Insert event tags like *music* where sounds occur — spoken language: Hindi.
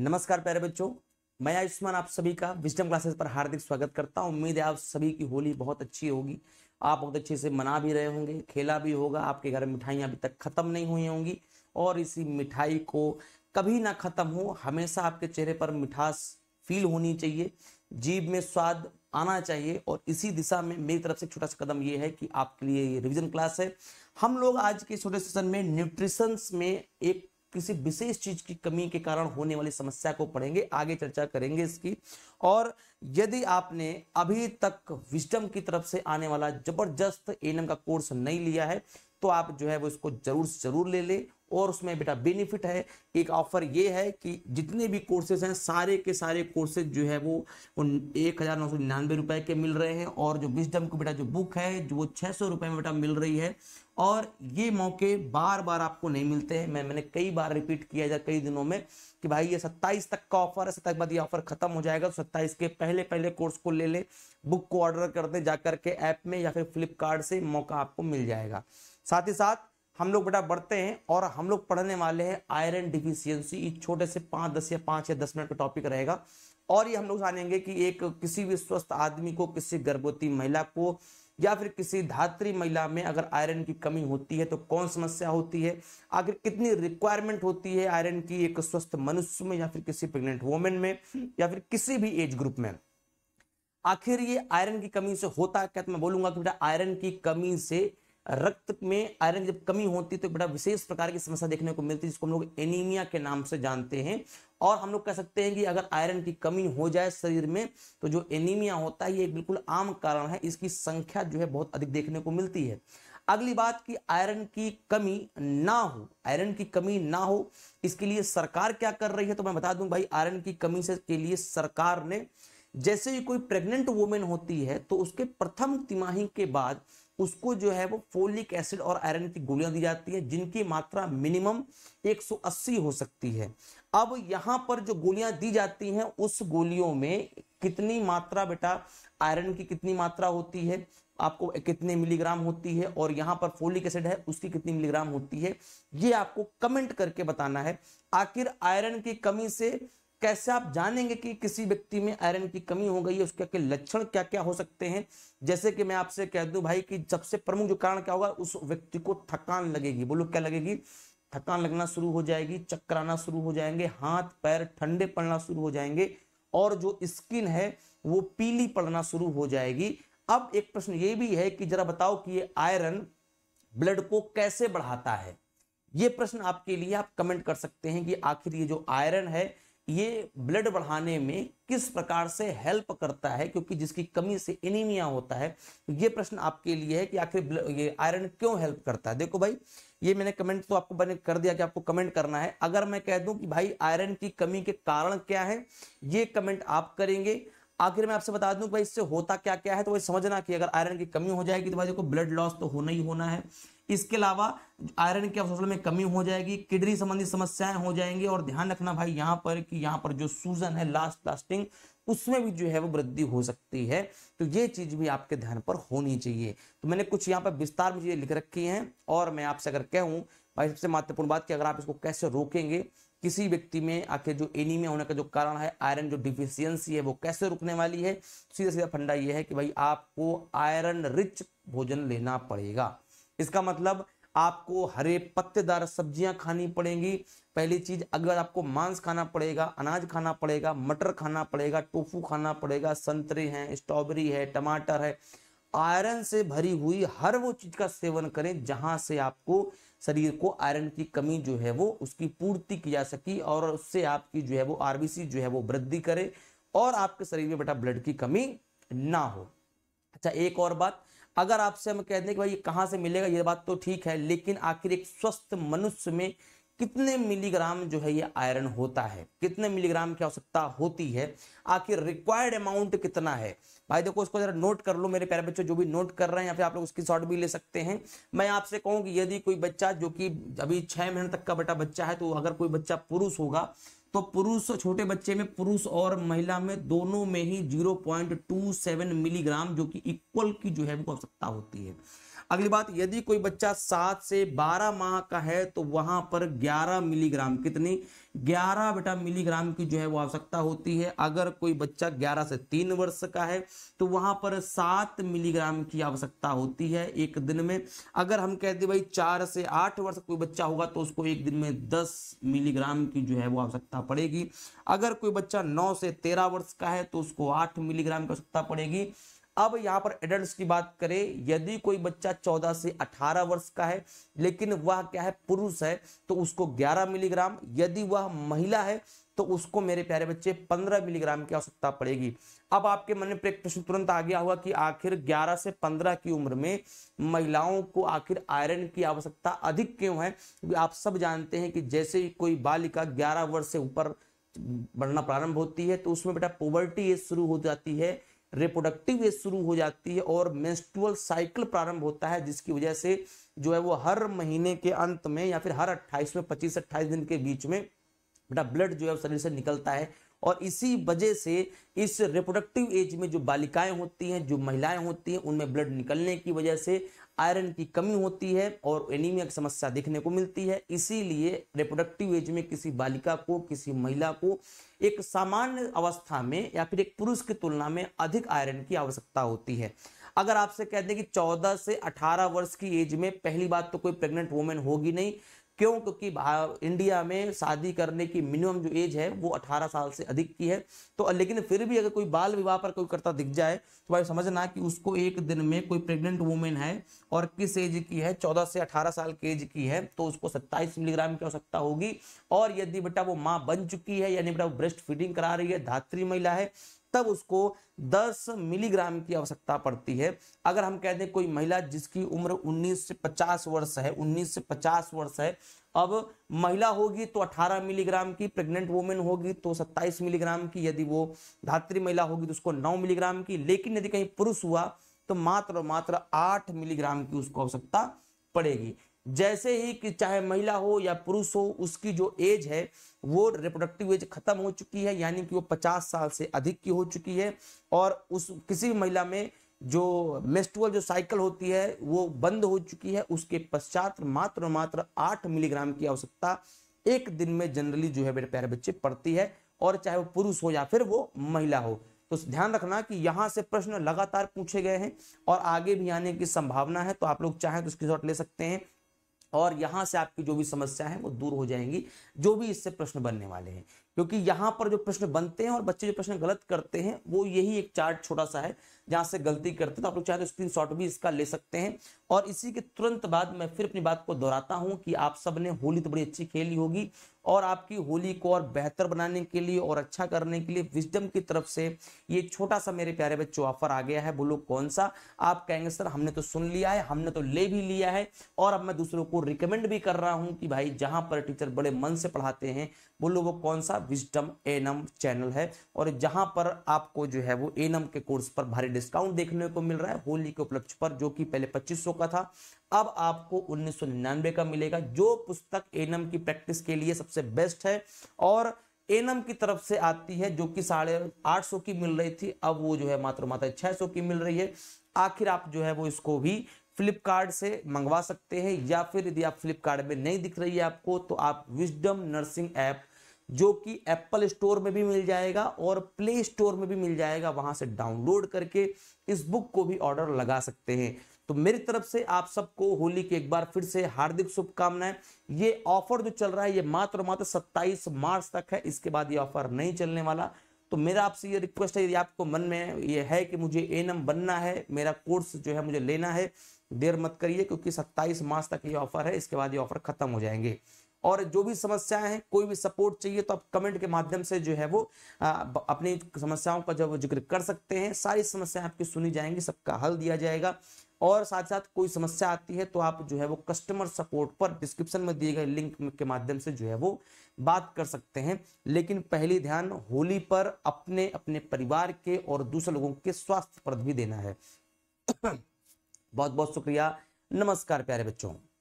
नमस्कार प्यारे बच्चों मैं आयुष्मान आप सभी का विजडम क्लासेस पर हार्दिक स्वागत करता हूँ उम्मीद है आप सभी की होली बहुत अच्छी होगी आप बहुत अच्छे से मना भी रहे होंगे खेला भी होगा आपके घर में मिठाइयाँ अभी तक खत्म नहीं हुई होंगी और इसी मिठाई को कभी ना खत्म हो हमेशा आपके चेहरे पर मिठास फील होनी चाहिए जीभ में स्वाद आना चाहिए और इसी दिशा में मेरी तरफ से छोटा सा कदम ये है कि आपके लिए ये रिविजन क्लास है हम लोग आज के छोटे सेशन में न्यूट्रिशंस में एक किसी विशेष चीज की कमी के कारण होने वाली समस्या को पढ़ेंगे आगे चर्चा करेंगे इसकी और यदि आपने अभी तक विजडम की तरफ से आने वाला जबरदस्त एनएम का कोर्स नहीं लिया है तो आप जो है वो इसको जरूर जरूर ले ले और उसमें बेटा बेनिफिट है एक ऑफर ये है कि जितने भी कोर्सेज हैं सारे के सारे कोर्सेज जो है वो एक हज़ार नौ सौ निन्यानवे रुपये के मिल रहे हैं और जो विजडम की बेटा जो बुक है जो वो छः सौ रुपये में बेटा मिल रही है और ये मौके बार बार आपको नहीं मिलते हैं मैं मैंने कई बार रिपीट किया जाए कई दिनों में कि भाई ये सत्ताईस तक का ऑफर है सत्ताईस के बाद ये ऑफर खत्म हो जाएगा तो सत्ताईस के पहले पहले कोर्स को ले ले बुक को ऑर्डर कर दें जा के ऐप में या फिर फ्लिपकार्ट से मौका आपको मिल जाएगा साथ ही साथ हम लोग बेटा बढ़ते हैं और हम लोग पढ़ने वाले हैं आयरन डिफिशियंसी छोटे से पाँच दस या पांच या दस मिनट का टॉपिक रहेगा और ये हम लोग जानेंगे कि एक किसी भी स्वस्थ आदमी को किसी गर्भवती महिला को या फिर किसी धात्री महिला में अगर आयरन की कमी होती है तो कौन समस्या होती है आखिर कितनी रिक्वायरमेंट होती है आयरन की एक स्वस्थ मनुष्य में या फिर किसी प्रेग्नेंट वुमेन में या फिर किसी भी एज ग्रुप में आखिर ये आयरन की कमी से होता है क्या तो मैं बोलूंगा कि बेटा आयरन की कमी से रक्त में आयरन जब कमी होती है तो बड़ा विशेष प्रकार की समस्या देखने को मिलती है जिसको हम लोग एनीमिया के नाम से जानते हैं और हम लोग कह सकते हैं कि अगर आयरन की कमी हो जाए शरीर में तो जो एनीमिया होता है ये बिल्कुल आम कारण है इसकी संख्या जो है बहुत अधिक देखने को मिलती है अगली बात की आयरन की कमी ना हो आयरन की कमी ना हो इसके लिए सरकार क्या कर रही है तो मैं बता दूं भाई आयरन की कमी से के लिए सरकार ने जैसे ही कोई प्रेग्नेंट वुमेन होती है तो उसके प्रथम तिमाही के बाद उसको जो है वो फोलिक एसिड और आयरन की गोलियां दी जाती है जिनकी मात्रा मिनिमम 180 हो सकती है अब यहां पर जो गोलियां दी जाती हैं उस गोलियों में कितनी मात्रा बेटा आयरन की कितनी मात्रा होती है आपको कितने मिलीग्राम होती है और यहां पर फोलिक एसिड है उसकी कितनी मिलीग्राम होती है ये आपको कमेंट करके बताना है आखिर आयरन की कमी से कैसे आप जानेंगे कि किसी व्यक्ति में आयरन की कमी हो गई है उसके के लक्षण क्या क्या हो सकते हैं जैसे कि मैं आपसे कह दूं भाई कि सबसे प्रमुख जो कारण क्या होगा उस व्यक्ति को थकान लगेगी बोलो क्या लगेगी थकान लगना शुरू हो जाएगी चक्कर आना शुरू हो जाएंगे हाथ पैर ठंडे पड़ना शुरू हो जाएंगे और जो स्किन है वो पीली पड़ना शुरू हो जाएगी अब एक प्रश्न ये भी है कि जरा बताओ कि ये आयरन ब्लड को कैसे बढ़ाता है ये प्रश्न आपके लिए आप कमेंट कर सकते हैं कि आखिर ये जो आयरन है ये ब्लड बढ़ाने में किस प्रकार से हेल्प करता है क्योंकि जिसकी कमी से एनीमिया होता है ये प्रश्न आपके लिए है कि आखिर ये आयरन क्यों हेल्प करता है देखो भाई ये मैंने कमेंट तो आपको बने कर दिया कि आपको कमेंट करना है अगर मैं कह दूं कि भाई आयरन की कमी के कारण क्या है ये कमेंट आप करेंगे आखिर मैं आपसे बता दूं कि भाई इससे होता क्या क्या है तो वही समझना कि अगर आयरन की कमी हो जाएगी तो भाई देखो ब्लड लॉस तो होना ही होना है इसके अलावा आयरन के अवशोषण में कमी हो जाएगी किडनी संबंधी समस्याएं हो जाएंगी और ध्यान रखना भाई यहाँ पर कि यहाँ पर जो सूजन है लास्ट लास्टिंग उसमें भी जो है वो वृद्धि हो सकती है तो ये चीज भी आपके ध्यान पर होनी चाहिए तो मैंने कुछ यहाँ पर विस्तार में चीजें लिख रखी हैं और मैं आपसे अगर कहूँ भाई सबसे महत्वपूर्ण बात की अगर आप इसको कैसे रोकेंगे किसी व्यक्ति में आखिर जो एनीमिया होने का जो कारण है आयरन जो डिफिशियंसी है वो कैसे रुकने वाली है सीधा सीधा फंडा ये है कि भाई आपको आयरन रिच भोजन लेना पड़ेगा इसका मतलब आपको हरे पत्तेदार सब्जियां खानी पड़ेंगी पहली चीज अगर आपको मांस खाना पड़ेगा अनाज खाना पड़ेगा मटर खाना पड़ेगा टोफू खाना पड़ेगा संतरे हैं स्ट्रॉबेरी है टमाटर है आयरन से भरी हुई हर वो चीज का सेवन करें जहां से आपको शरीर को आयरन की कमी जो है वो उसकी पूर्ति की जा सकी और उससे आपकी जो है वो आरबीसी जो है वो वृद्धि करे और आपके शरीर में बेटा ब्लड की कमी ना हो अच्छा एक और बात अगर आपसे हम कह दें कि भाई ये कहाँ से मिलेगा ये बात तो ठीक है लेकिन आखिर एक स्वस्थ मनुष्य में कितने मिलीग्राम जो है ये आयरन होता है कितने मिलीग्राम की आवश्यकता होती है आखिर रिक्वायर्ड अमाउंट कितना है भाई देखो इसको जरा नोट कर लो मेरे प्यारे बच्चों जो भी नोट कर रहे हैं या फिर आप लोग उसकी शॉर्ट भी ले सकते हैं मैं आपसे कहूँ कि यदि कोई बच्चा जो कि अभी छः महीने तक का बेटा बच्चा है तो अगर कोई बच्चा पुरुष होगा तो पुरुष छोटे बच्चे में पुरुष और महिला में दोनों में ही 0.27 मिलीग्राम जो कि इक्वल की जो है वो आवश्यकता होती है अगली बात यदि कोई बच्चा सात से बारह माह का है तो वहां पर ग्यारह मिलीग्राम कितनी ग्यारह बेटा मिलीग्राम की जो है वो आवश्यकता होती है अगर कोई बच्चा ग्यारह से तीन वर्ष का है तो वहां पर सात मिलीग्राम की आवश्यकता होती है एक दिन में अगर हम कह दें भाई चार से आठ वर्ष कोई बच्चा होगा तो उसको एक दिन में दस मिलीग्राम की जो है वो आवश्यकता पड़ेगी अगर कोई बच्चा नौ से तेरह वर्ष का है तो उसको आठ मिलीग्राम की आवश्यकता पड़ेगी अब यहाँ पर एडल्ट की बात करें यदि कोई बच्चा 14 से 18 वर्ष का है लेकिन वह क्या है पुरुष है तो उसको 11 मिलीग्राम यदि वह महिला है तो उसको मेरे प्यारे बच्चे 15 मिलीग्राम की आवश्यकता पड़ेगी अब आपके मन में प्रश्न तुरंत आ गया होगा कि आखिर 11 से 15 की उम्र में महिलाओं को आखिर आयरन की आवश्यकता अधिक क्यों है क्योंकि आप सब जानते हैं कि जैसे कोई बालिका ग्यारह वर्ष से ऊपर बढ़ना प्रारंभ होती है तो उसमें बेटा पोवर्टी एज शुरू हो जाती है रिप्रोडक्टिव एज शुरू हो जाती है और मेस्टुअल साइकिल प्रारंभ होता है जिसकी वजह से जो है वो हर महीने के अंत में या फिर हर अट्ठाईस में पच्चीस अट्ठाईस दिन के बीच में बेटा ब्लड जो है शरीर से निकलता है और इसी वजह से इस रिप्रोडक्टिव एज में जो बालिकाएं होती हैं जो महिलाएं होती हैं उनमें ब्लड निकलने की वजह से आयरन की कमी होती है और एनीमिया की समस्या देखने को मिलती है इसीलिए रिप्रोडक्टिव एज में किसी बालिका को किसी महिला को एक सामान्य अवस्था में या फिर एक पुरुष की तुलना में अधिक आयरन की आवश्यकता होती है अगर आपसे कहते हैं कि 14 से 18 वर्ष की एज में पहली बात तो कोई प्रेग्नेंट वुमेन होगी नहीं क्यों क्योंकि इंडिया में शादी करने की मिनिमम जो एज है वो 18 साल से अधिक की है तो लेकिन फिर भी अगर कोई बाल विवाह पर कोई करता दिख जाए तो भाई समझना कि उसको एक दिन में कोई प्रेग्नेंट वुमेन है और किस एज की है 14 से 18 साल की एज की है तो उसको 27 मिलीग्राम की आवश्यकता होगी और यदि बेटा वो माँ बन चुकी है यानी बेटा वो ब्रेस्ट फीडिंग करा रही है धात्री महिला है तब उसको 10 मिलीग्राम की आवश्यकता पड़ती है अगर हम कह दें कोई महिला जिसकी उम्र 19 से 50 वर्ष है 19 से 50 वर्ष है अब महिला होगी तो 18 मिलीग्राम की प्रेग्नेंट वुमेन होगी तो 27 मिलीग्राम की यदि वो धात्री महिला होगी तो उसको 9 मिलीग्राम की लेकिन यदि कहीं पुरुष हुआ तो मात्र और मात्र आठ मिलीग्राम की उसको आवश्यकता पड़ेगी जैसे ही कि चाहे महिला हो या पुरुष हो उसकी जो एज है वो रिप्रोडक्टिव एज खत्म हो चुकी है यानी कि वो 50 साल से अधिक की हो चुकी है और उस किसी भी महिला में जो मेस्टुअल जो साइकिल होती है वो बंद हो चुकी है उसके पश्चात मात्र मात्र आठ मिलीग्राम की आवश्यकता एक दिन में जनरली जो है मेरे प्यारे बच्चे पड़ती है और चाहे वो पुरुष हो या फिर वो महिला हो तो ध्यान रखना कि यहाँ से प्रश्न लगातार पूछे गए हैं और आगे भी आने की संभावना है तो आप लोग चाहें तो स्क्रीन ले सकते हैं और यहाँ से आपकी जो भी समस्या है वो दूर हो जाएंगी जो भी इससे प्रश्न बनने वाले हैं क्योंकि यहाँ पर जो प्रश्न बनते हैं और बच्चे जो प्रश्न गलत करते हैं वो यही एक चार्ट छोटा सा है जहां से गलती करते तो आप लोग चाहे तो स्क्रीन भी इसका ले सकते हैं और इसी के तुरंत बाद मैं फिर अपनी बात को दोहराता हूँ कि आप सब ने होली तो बड़ी अच्छी खेली होगी और आपकी होली को और बेहतर बनाने के लिए और अच्छा करने के लिए विजडम की तरफ से ये छोटा सा मेरे प्यारे बच्चों ऑफर आ गया है बोलो कौन सा आप कहेंगे सर हमने तो सुन लिया है हमने तो ले भी लिया है और अब मैं दूसरों को रिकमेंड भी कर रहा हूं कि भाई जहां पर टीचर बड़े मन से पढ़ाते हैं बोलो वो कौन सा विजडम एनम चैनल है और जहां पर आपको जो है वो एनम के कोर्स पर भारी डिस्काउंट देखने को मिल रहा है होली के उपलक्ष्य पर जो कि पहले 2500 का था अब आपको 1999 का मिलेगा जो पुस्तक एनम की प्रैक्टिस के लिए सबसे बेस्ट है और एनम की तरफ से आती है जो कि साढ़े आठ सौ की मिल रही थी अब वो जो है मात्र मात्र छह सौ की मिल रही है आखिर आप जो है वो इसको भी फ्लिपकार्ट से मंगवा सकते हैं या फिर यदि आप फ्लिपकार्ट में नहीं दिख रही है आपको तो आप विजडम नर्सिंग ऐप जो कि एप्पल स्टोर में भी मिल जाएगा और प्ले स्टोर में भी मिल जाएगा वहां से डाउनलोड करके इस बुक को भी ऑर्डर लगा सकते हैं तो मेरी तरफ से आप सबको होली की एक बार फिर से हार्दिक शुभकामनाएं ये ऑफर जो चल रहा है ये मात्र मात्र 27 मार्च तक है इसके बाद ये ऑफर नहीं चलने वाला तो मेरा आपसे ये रिक्वेस्ट है यदि आपको मन में ये है कि मुझे एनम बनना है मेरा कोर्स जो है मुझे लेना है देर मत करिए क्योंकि 27 मार्च तक ये ऑफर है इसके बाद ये ऑफर खत्म हो जाएंगे और जो भी समस्याएं हैं कोई भी सपोर्ट चाहिए तो आप कमेंट के माध्यम से जो है वो अपनी समस्याओं का जब जिक्र कर सकते हैं सारी समस्याएं आपकी सुनी जाएंगी सबका हल दिया जाएगा और साथ साथ कोई समस्या आती है तो आप जो है वो कस्टमर सपोर्ट पर डिस्क्रिप्शन में दिए गए लिंक के माध्यम से जो है वो बात कर सकते हैं लेकिन पहली ध्यान होली पर अपने अपने परिवार के और दूसरे लोगों के स्वास्थ्य पर भी देना है *coughs* बहुत बहुत शुक्रिया नमस्कार प्यारे बच्चों